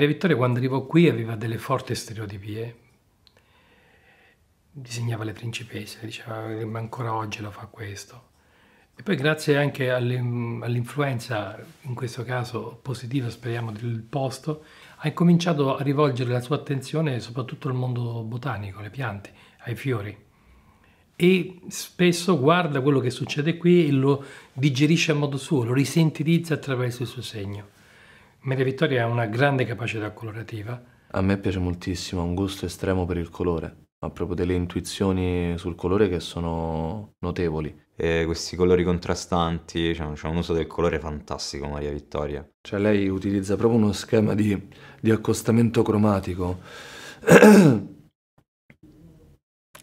Maria Vittoria quando arrivò qui aveva delle forti stereotipie, disegnava le principesse, diceva ma ancora oggi lo fa questo. E poi grazie anche all'influenza, in questo caso positiva speriamo, del posto, ha incominciato a rivolgere la sua attenzione soprattutto al mondo botanico, alle piante, ai fiori. E spesso guarda quello che succede qui e lo digerisce a modo suo, lo risentirizza attraverso il suo segno. Maria Vittoria ha una grande capacità colorativa. A me piace moltissimo, ha un gusto estremo per il colore. Ha proprio delle intuizioni sul colore che sono notevoli. E questi colori contrastanti, cioè, c'è un uso del colore fantastico Maria Vittoria. Cioè lei utilizza proprio uno schema di, di accostamento cromatico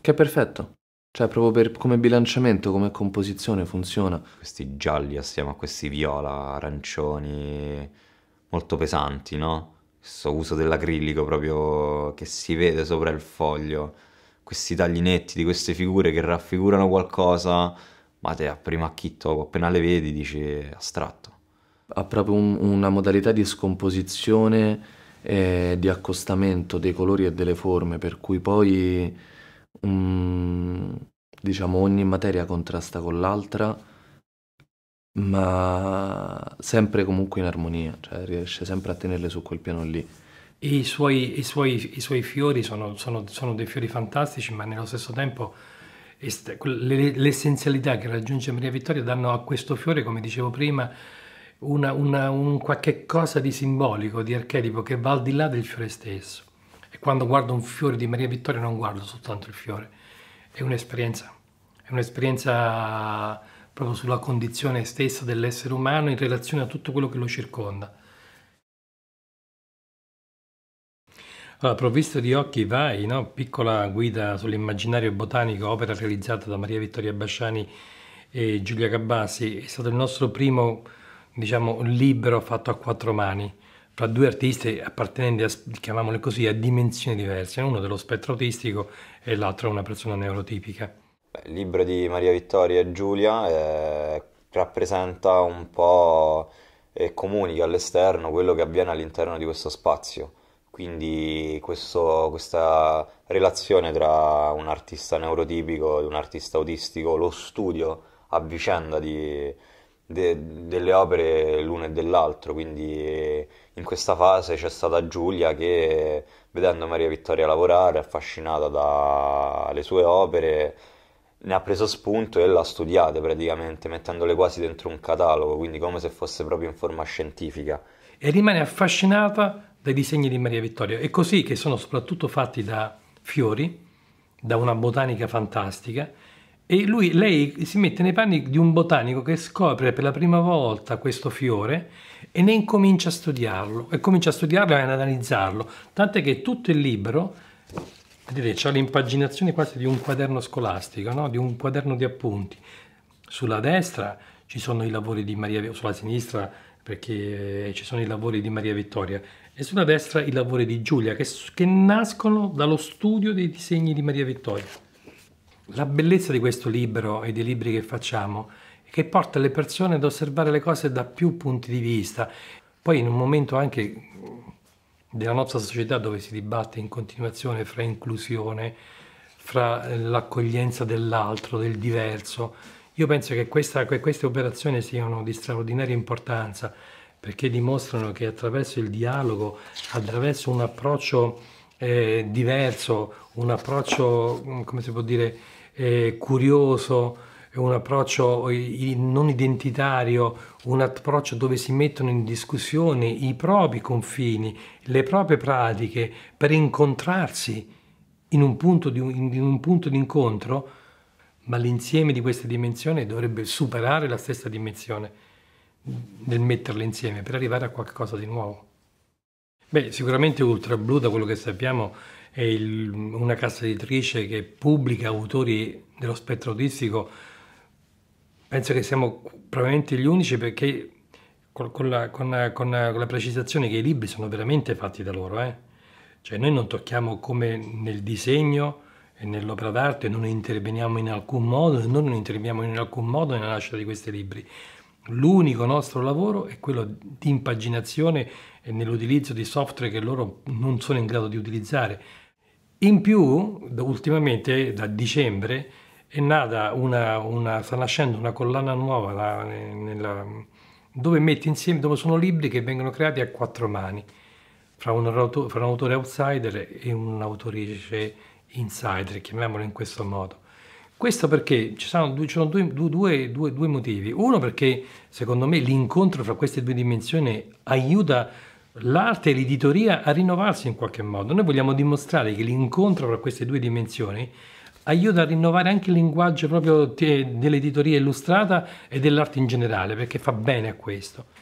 che è perfetto. Cioè, proprio per, come bilanciamento, come composizione funziona. Questi gialli assieme a questi viola, arancioni, molto pesanti, no? Questo uso dell'acrilico proprio che si vede sopra il foglio, questi taglinetti di queste figure che raffigurano qualcosa, ma te a prima acchitto, appena le vedi, dici astratto. Ha proprio un, una modalità di scomposizione e di accostamento dei colori e delle forme, per cui poi um, diciamo ogni materia contrasta con l'altra ma sempre comunque in armonia, cioè riesce sempre a tenerle su quel piano lì. I suoi, i suoi, i suoi fiori sono, sono, sono, dei fiori fantastici, ma nello stesso tempo l'essenzialità che raggiunge Maria Vittoria danno a questo fiore, come dicevo prima, una, una, un qualche cosa di simbolico, di archetipo che va al di là del fiore stesso. E quando guardo un fiore di Maria Vittoria non guardo soltanto il fiore, è un'esperienza, è un'esperienza proprio sulla condizione stessa dell'essere umano in relazione a tutto quello che lo circonda. Allora, provvisto di occhi vai, no? piccola guida sull'immaginario botanico, opera realizzata da Maria Vittoria Basciani e Giulia Gabbasi, è stato il nostro primo diciamo, libro fatto a quattro mani, fra due artisti appartenenti a, chiamiamole così, a dimensioni diverse, uno dello spettro autistico e l'altro una persona neurotipica il libro di Maria Vittoria e Giulia eh, rappresenta un po' e eh, comunica all'esterno quello che avviene all'interno di questo spazio. Quindi questo, questa relazione tra un artista neurotipico e un artista autistico, lo studio a vicenda di, de, delle opere l'uno e dell'altro. Quindi in questa fase c'è stata Giulia che, vedendo Maria Vittoria lavorare, affascinata dalle sue opere, ne ha preso spunto e l'ha studiata praticamente, mettendole quasi dentro un catalogo, quindi come se fosse proprio in forma scientifica. E rimane affascinata dai disegni di Maria Vittoria. È così che sono soprattutto fatti da fiori, da una botanica fantastica, e lui, lei si mette nei panni di un botanico che scopre per la prima volta questo fiore e ne incomincia a studiarlo, e comincia a studiarlo e ad analizzarlo, tant'è che tutto il libro vedete ha l'impaginazione quasi di un quaderno scolastico, no? di un quaderno di appunti. Sulla destra ci sono i lavori di Maria, sulla sinistra perché eh, ci sono i lavori di Maria Vittoria e sulla destra i lavori di Giulia che, che nascono dallo studio dei disegni di Maria Vittoria. La bellezza di questo libro e dei libri che facciamo è che porta le persone ad osservare le cose da più punti di vista. Poi in un momento anche della nostra società dove si dibatte in continuazione fra inclusione, fra eh, l'accoglienza dell'altro, del diverso. Io penso che, questa, che queste operazioni siano di straordinaria importanza perché dimostrano che attraverso il dialogo, attraverso un approccio eh, diverso, un approccio, mm, come si può dire, eh, curioso, un approccio non identitario, un approccio dove si mettono in discussione i propri confini, le proprie pratiche per incontrarsi in un punto di, in un punto di incontro, ma l'insieme di queste dimensioni dovrebbe superare la stessa dimensione nel metterle insieme per arrivare a qualcosa di nuovo. Beh, sicuramente Ultra Blue, da quello che sappiamo, è il, una casa editrice che pubblica autori dello spettro autistico penso che siamo probabilmente gli unici perché con, con, la, con, con la, precisazione che i libri sono veramente fatti da loro. Eh? Cioè noi non tocchiamo come nel disegno e nell'opera d'arte, non interveniamo in alcun modo, noi non interveniamo in alcun modo nella nascita di questi libri. L'unico nostro lavoro è quello di impaginazione e nell'utilizzo di software che loro non sono in grado di utilizzare. In più, ultimamente, da dicembre, è nata una, una, sta nascendo una collana nuova la, nella, dove metti insieme, dove sono libri che vengono creati a quattro mani, fra un, fra un autore outsider e un'autrice insider, chiamiamolo in questo modo. Questo perché ci sono, due, ci sono due, due, due, motivi. Uno perché secondo me l'incontro fra queste due dimensioni aiuta l'arte e l'editoria a rinnovarsi in qualche modo. Noi vogliamo dimostrare che l'incontro fra queste due dimensioni aiuta a rinnovare anche il linguaggio proprio eh, dell'editoria illustrata e dell'arte in generale, perché fa bene a questo.